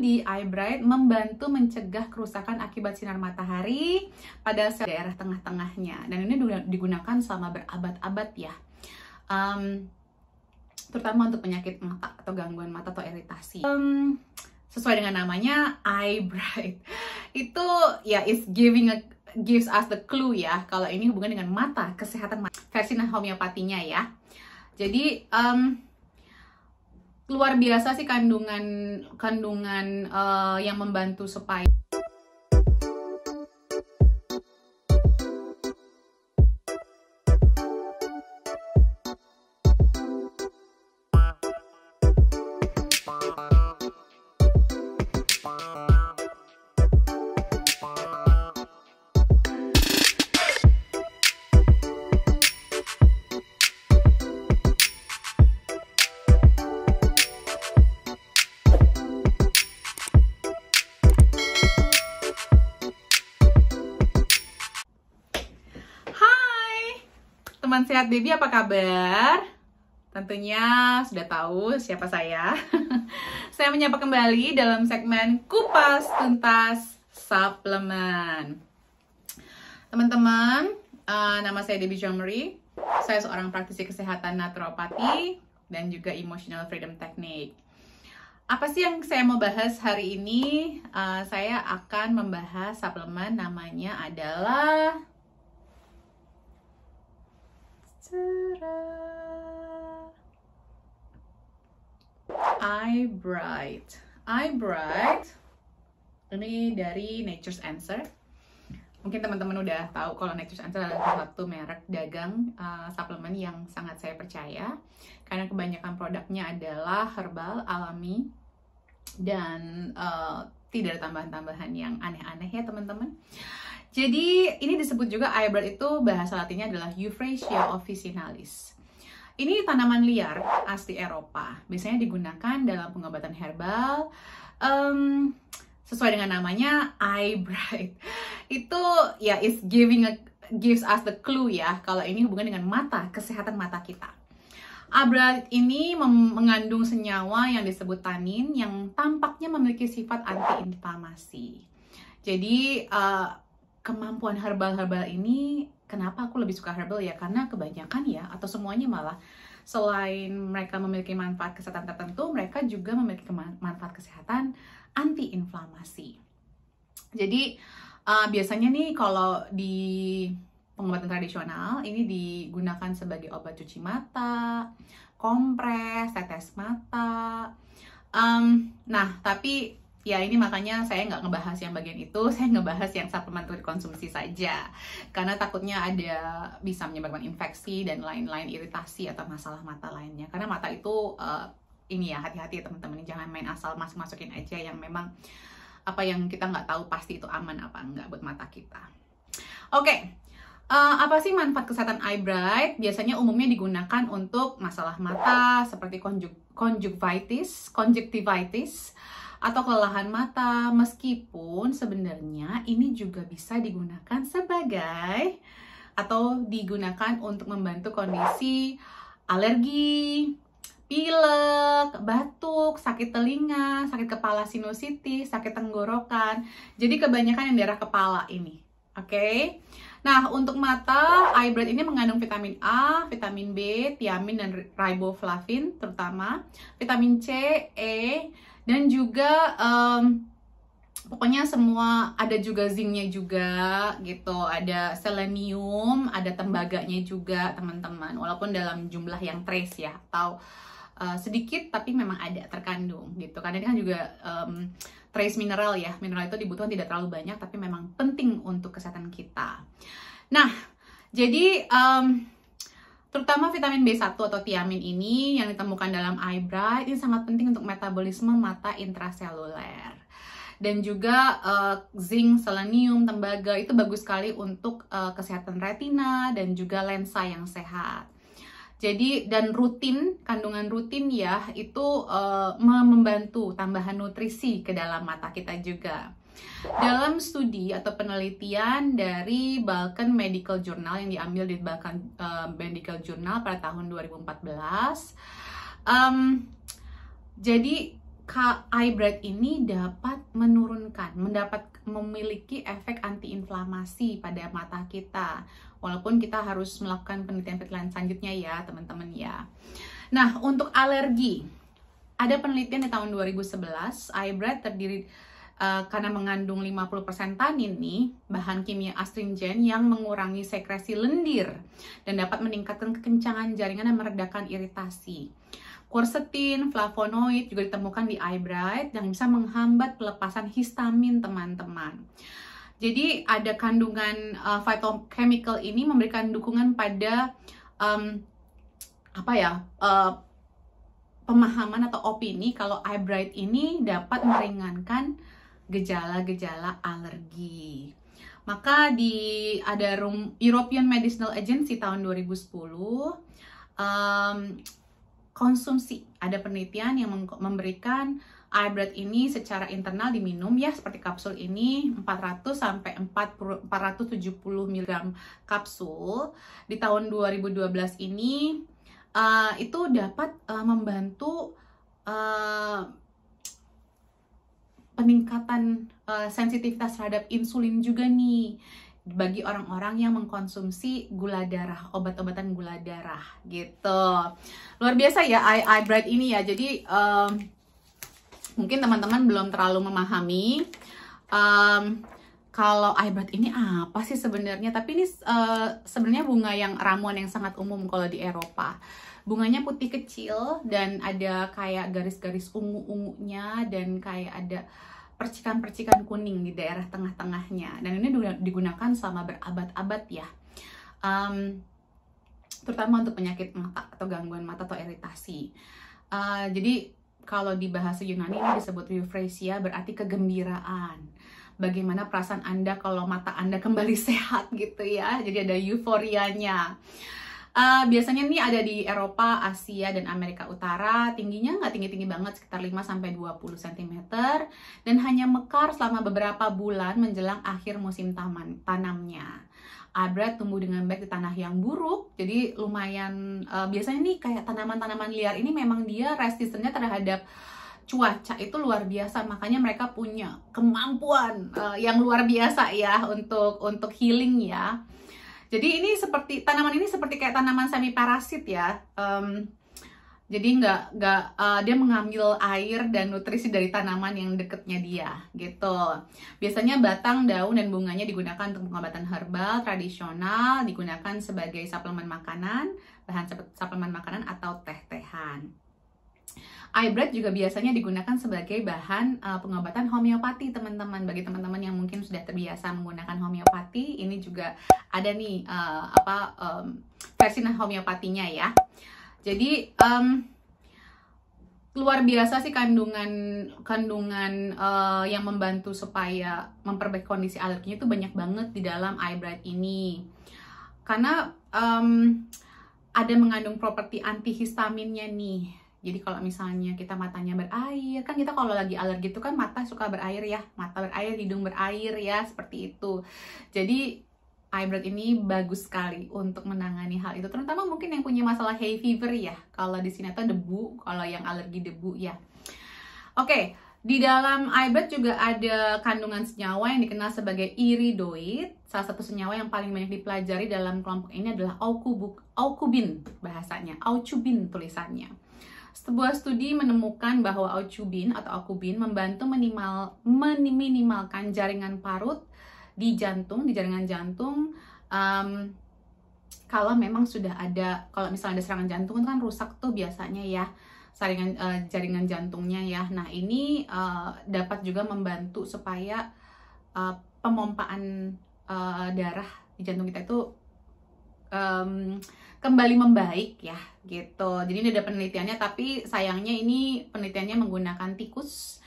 di Eye Bright membantu mencegah kerusakan akibat sinar matahari pada sel daerah tengah-tengahnya. Dan ini digunakan selama berabad-abad ya. Um, terutama untuk penyakit mata atau gangguan mata atau iritasi. Um, sesuai dengan namanya eye bright. Itu ya is giving a gives us the clue ya kalau ini hubungan dengan mata, kesehatan mata. Versi homeopatinya ya. Jadi um, luar biasa sih kandungan kandungan uh, yang membantu supaya teman-teman sehat baby apa kabar? Tentunya sudah tahu siapa saya. saya menyapa kembali dalam segmen Kupas Tuntas Suplemen. Teman-teman, uh, nama saya Debbie Jomri. Saya seorang praktisi kesehatan naturopati dan juga emotional freedom technique. Apa sih yang saya mau bahas hari ini? Uh, saya akan membahas suplemen namanya adalah Eye Bright. Eye Bright. Ini dari Nature's Answer. Mungkin teman-teman udah tahu kalau Nature's Answer adalah salah satu merek dagang uh, suplemen yang sangat saya percaya. Karena kebanyakan produknya adalah herbal, alami, dan uh, tidak ada tambahan-tambahan yang aneh-aneh ya teman-teman. Jadi ini disebut juga eyebrow itu bahasa latinnya adalah Euphrasia officinalis. Ini tanaman liar asli Eropa, biasanya digunakan dalam pengobatan herbal. Um, sesuai dengan namanya eyebright Itu ya is giving a, gives us the clue ya kalau ini hubungan dengan mata, kesehatan mata kita. Abrat ini mengandung senyawa yang disebut tanin yang tampaknya memiliki sifat antiinflamasi. Jadi uh, kemampuan herbal-herbal ini kenapa aku lebih suka herbal ya karena kebanyakan ya atau semuanya malah selain mereka memiliki manfaat kesehatan tertentu mereka juga memiliki manfaat kesehatan antiinflamasi jadi uh, biasanya nih kalau di pengobatan tradisional ini digunakan sebagai obat cuci mata kompres tetes mata um, nah tapi ya ini makanya saya nggak ngebahas yang bagian itu, saya ngebahas yang suplemen untuk konsumsi saja. Karena takutnya ada bisa menyebabkan infeksi dan lain-lain iritasi atau masalah mata lainnya. Karena mata itu uh, ini ya hati-hati ya, teman-teman, jangan main asal masuk-masukin aja yang memang apa yang kita nggak tahu pasti itu aman apa enggak buat mata kita. Oke, okay. uh, eh, apa sih manfaat kesehatan eye bright? Biasanya umumnya digunakan untuk masalah mata seperti konjuk konjuktivitis, konjuktivitis atau kelelahan mata meskipun sebenarnya ini juga bisa digunakan sebagai atau digunakan untuk membantu kondisi alergi, pilek, batuk, sakit telinga, sakit kepala sinusitis, sakit tenggorokan. Jadi kebanyakan yang daerah kepala ini. Oke. Okay? Nah, untuk mata, eye bread ini mengandung vitamin A, vitamin B, tiamin, dan riboflavin terutama, vitamin C, E, dan juga um, pokoknya semua ada juga zincnya juga gitu ada selenium ada tembaganya juga teman-teman walaupun dalam jumlah yang trace ya atau uh, sedikit tapi memang ada terkandung gitu karena ini kan juga um, trace mineral ya mineral itu dibutuhkan tidak terlalu banyak tapi memang penting untuk kesehatan kita nah jadi um, Terutama vitamin B1 atau tiamin ini yang ditemukan dalam eye bright ini sangat penting untuk metabolisme mata intraseluler. Dan juga uh, zinc, selenium, tembaga itu bagus sekali untuk uh, kesehatan retina dan juga lensa yang sehat. Jadi dan rutin kandungan rutin ya itu uh, eh, membantu tambahan nutrisi ke dalam mata kita juga. Dalam studi atau penelitian dari Balkan Medical Journal yang diambil di Balkan uh, Medical Journal pada tahun 2014, um, jadi eye bread ini dapat menurunkan, mendapat memiliki efek antiinflamasi pada mata kita. Walaupun kita harus melakukan penelitian-penelitian selanjutnya ya, teman-teman ya. Nah, untuk alergi, ada penelitian di tahun 2011, eye terdiri Eh, karena mengandung 50% tanin nih, bahan kimia astringen yang mengurangi sekresi lendir dan dapat meningkatkan kekencangan jaringan dan meredakan iritasi. Quercetin, flavonoid juga ditemukan di eye bright yang bisa menghambat pelepasan histamin teman-teman. Jadi ada kandungan uh, phytochemical ini memberikan dukungan pada um, apa ya uh, pemahaman atau opini kalau eye bright ini dapat meringankan gejala-gejala alergi. Maka di ada room, European Medicinal Agency tahun 2010 um, konsumsi ada penelitian yang memberikan air ini secara internal diminum ya seperti kapsul ini 400 sampai 470 mg kapsul di tahun 2012 ini uh, itu dapat uh, membantu uh, peningkatan uh, sensitivitas terhadap insulin juga nih bagi orang-orang yang mengkonsumsi gula darah, obat-obatan gula darah gitu. Luar biasa ya eye, eye bright ini ya. Jadi um, mungkin teman-teman belum terlalu memahami um, kalau bread ini apa sih sebenarnya? Tapi ini uh, sebenarnya bunga yang ramuan yang sangat umum kalau di Eropa bunganya putih kecil dan ada kayak garis-garis ungu-ungunya dan kayak ada percikan-percikan kuning di daerah tengah-tengahnya dan ini digunakan selama berabad-abad ya um, terutama untuk penyakit mata atau gangguan mata atau iritasi uh, jadi kalau di bahasa Yunani ini disebut euphrasia berarti kegembiraan bagaimana perasaan Anda kalau mata Anda kembali sehat gitu ya. Jadi ada euforianya. Uh, biasanya ini ada di Eropa, Asia, dan Amerika Utara. Tingginya nggak tinggi-tinggi banget, sekitar 5-20 cm. Dan hanya mekar selama beberapa bulan menjelang akhir musim taman, tanamnya. Abrat tumbuh dengan baik di tanah yang buruk, jadi lumayan uh, biasanya nih kayak tanaman-tanaman liar ini memang dia resistennya terhadap cuaca itu luar biasa makanya mereka punya kemampuan uh, yang luar biasa ya untuk untuk healing ya jadi ini seperti tanaman ini seperti kayak tanaman semi parasit ya. Um, jadi nggak nggak uh, dia mengambil air dan nutrisi dari tanaman yang deketnya dia gitu. Biasanya batang, daun dan bunganya digunakan untuk pengobatan herbal tradisional, digunakan sebagai suplemen makanan, bahan suplemen makanan atau teh-tehan eyebrow juga biasanya digunakan sebagai bahan uh, pengobatan homeopati teman-teman bagi teman-teman yang mungkin sudah terbiasa menggunakan homeopati ini juga ada nih uh, apa um, versi homeopatinya ya jadi um, luar biasa sih kandungan kandungan uh, yang membantu supaya memperbaiki kondisi alerginya itu banyak banget di dalam eyebrow ini karena um, ada mengandung properti antihistaminnya nih jadi kalau misalnya kita matanya berair, kan kita kalau lagi alergi itu kan mata suka berair ya, mata berair, hidung berair ya, seperti itu. Jadi eyebrow ini bagus sekali untuk menangani hal itu, terutama mungkin yang punya masalah hay fever ya. Kalau di sini atau debu, kalau yang alergi debu ya. Oke, Di dalam eyebrow juga ada kandungan senyawa yang dikenal sebagai iridoid. Salah satu senyawa yang paling banyak dipelajari dalam kelompok ini adalah aukubuk, aukubin bahasanya, aucubin tulisannya sebuah studi menemukan bahwa ocubin atau okubin membantu minimal, meminimalkan jaringan parut di jantung, di jaringan jantung um, kalau memang sudah ada, kalau misalnya ada serangan jantung itu kan rusak tuh biasanya ya saringan, uh, jaringan jantungnya ya. Nah ini uh, dapat juga membantu supaya uh, pemompaan uh, darah di jantung kita itu um, kembali membaik ya gitu. Jadi ini ada penelitiannya tapi sayangnya ini penelitiannya menggunakan tikus.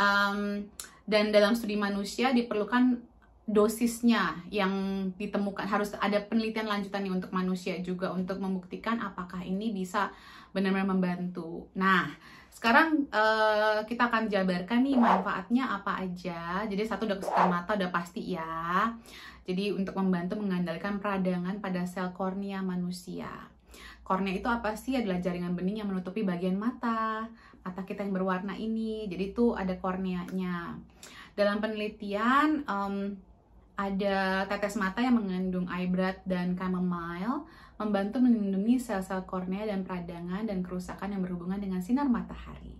Um, dan dalam studi manusia diperlukan dosisnya yang ditemukan harus ada penelitian lanjutan nih untuk manusia juga untuk membuktikan apakah ini bisa benar-benar membantu. Nah, sekarang uh, kita akan jabarkan nih manfaatnya apa aja. Jadi satu udah kesehatan mata udah pasti ya. Jadi untuk membantu mengandalkan peradangan pada sel kornea manusia. Kornea itu apa sih? Adalah jaringan bening yang menutupi bagian mata, mata kita yang berwarna ini. Jadi itu ada korneanya. Dalam penelitian um, ada tetes mata yang mengandung ibrat dan chamomile membantu melindungi sel-sel kornea dan peradangan dan kerusakan yang berhubungan dengan sinar matahari.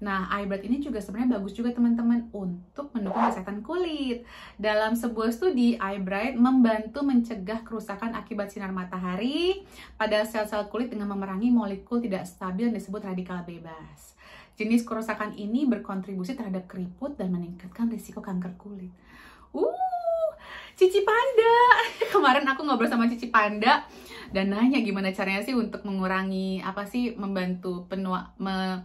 Nah, iBread ini juga sebenarnya bagus juga teman-teman untuk mendukung kesehatan kulit. Dalam sebuah studi, iBread membantu mencegah kerusakan akibat sinar matahari pada sel-sel kulit dengan memerangi molekul tidak stabil yang disebut radikal bebas. Jenis kerusakan ini berkontribusi terhadap keriput dan meningkatkan risiko kanker kulit. Uh, Cici Panda. Kemarin aku ngobrol sama Cici Panda dan nanya gimana caranya sih untuk mengurangi apa sih membantu penua me,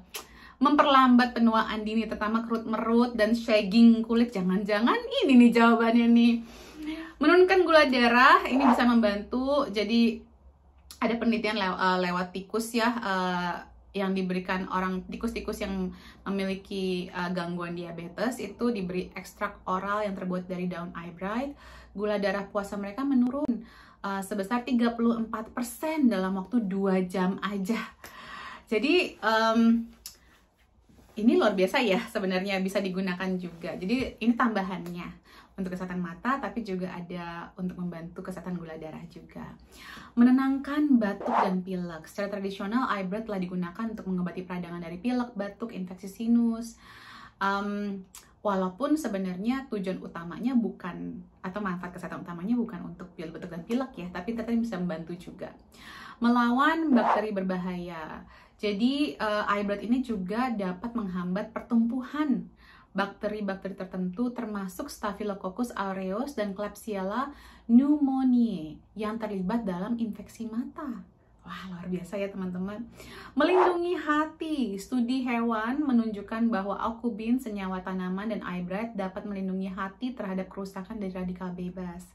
memperlambat penuaan dini terutama kerut merut dan shagging kulit jangan-jangan ini nih jawabannya nih menurunkan gula darah ini bisa membantu jadi ada penelitian lew eh, lewat tikus ya uh, yang diberikan orang tikus-tikus yang memiliki uh, gangguan diabetes itu diberi ekstrak oral yang terbuat dari daun eyebright gula darah puasa mereka menurun uh, sebesar 34% dalam waktu 2 jam aja jadi um, ini luar biasa ya sebenarnya bisa digunakan juga. Jadi ini tambahannya untuk kesehatan mata tapi juga ada untuk membantu kesehatan gula darah juga. Menenangkan batuk dan pilek. Secara tradisional eyebrow telah digunakan untuk mengobati peradangan dari pilek, batuk, infeksi sinus. Um, walaupun sebenarnya tujuan utamanya bukan atau manfaat kesehatan utamanya bukan untuk pilek batuk dan pilek ya, tapi tetap bisa membantu juga. Melawan bakteri berbahaya. Jadi uh, ini juga dapat menghambat pertumbuhan bakteri-bakteri tertentu termasuk Staphylococcus aureus dan Klebsiella pneumoniae yang terlibat dalam infeksi mata. Wah, luar biasa ya teman-teman. Melindungi hati. Studi hewan menunjukkan bahwa alkubin, senyawa tanaman, dan eyebright dapat melindungi hati terhadap kerusakan dari radikal bebas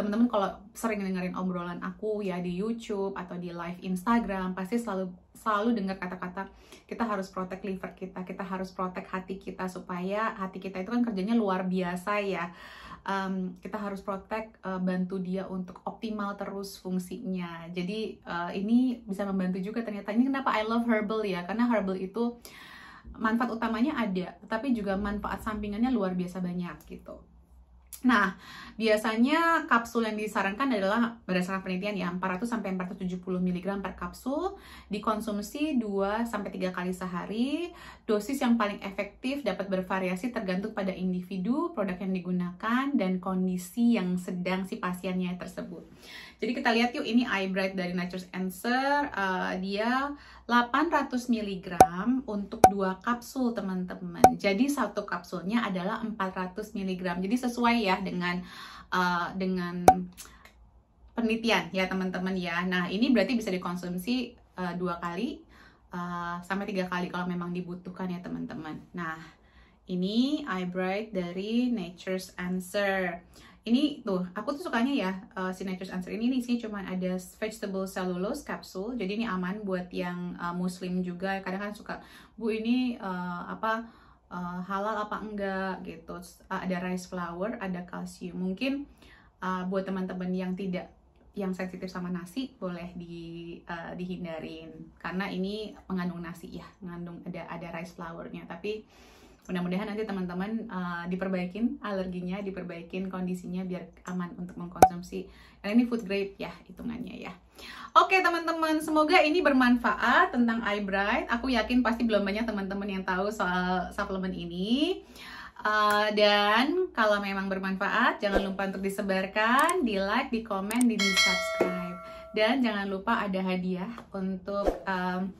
teman-teman kalau sering dengerin obrolan aku ya di YouTube atau di live Instagram pasti selalu selalu dengar kata-kata kita harus protek liver kita, kita harus protek hati kita supaya hati kita itu kan kerjanya luar biasa ya. Um, kita harus protek uh, eh, bantu dia untuk optimal terus fungsinya. Jadi uh, ini bisa membantu juga ternyata ini kenapa I love herbal ya karena herbal itu manfaat utamanya ada, tapi juga manfaat sampingannya luar biasa banyak gitu. Nah, biasanya kapsul yang disarankan adalah berdasarkan penelitian ya 400 sampai 470 mg per kapsul dikonsumsi 2 sampai 3 kali sehari. Dosis yang paling efektif dapat bervariasi tergantung pada individu, produk yang digunakan dan kondisi yang sedang si pasiennya tersebut. Jadi kita lihat yuk ini Eye Bright dari Nature's Answer uh, dia 800 mg untuk 2 kapsul teman-teman. Jadi satu kapsulnya adalah 400 mg. Jadi sesuai ya ya dengan uh, dengan penelitian ya teman-teman ya. Nah ini berarti bisa dikonsumsi uh, dua kali uh, sampai tiga kali kalau memang dibutuhkan ya teman-teman. Nah ini eye bright dari Nature's Answer. Ini tuh, aku tuh sukanya ya uh, si Nature's Answer ini nih sih cuman ada vegetable cellulose capsule. Jadi ini aman buat yang uh, muslim juga. Kadang kadang suka, "Bu, ini uh, apa uh, halal apa enggak gitu eh, ada rice flour ada kalsium mungkin uh, buat teman-teman yang tidak yang sensitif sama nasi boleh di uh, dihindarin karena ini mengandung nasi ya mengandung ada ada rice flournya tapi mudah-mudahan nanti teman-teman uh, diperbaikin alerginya diperbaikin kondisinya biar aman untuk mengkonsumsi karena ini food grade ya hitungannya ya Oke teman-teman, semoga ini bermanfaat tentang eye Aku yakin pasti belum banyak teman-teman yang tahu soal suplemen ini. Uh, dan kalau memang bermanfaat, jangan lupa untuk disebarkan, di like, di komen, di subscribe. Dan jangan lupa ada hadiah untuk um,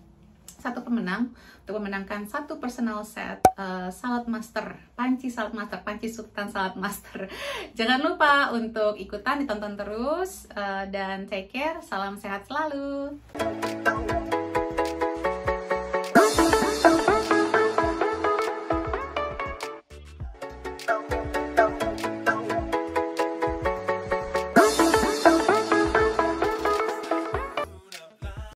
satu pemenang untuk memenangkan satu personal set uh, salad master, panci salad master, panci sultan salad master. Jangan lupa untuk ikutan ditonton terus uh, dan take care. Salam sehat selalu.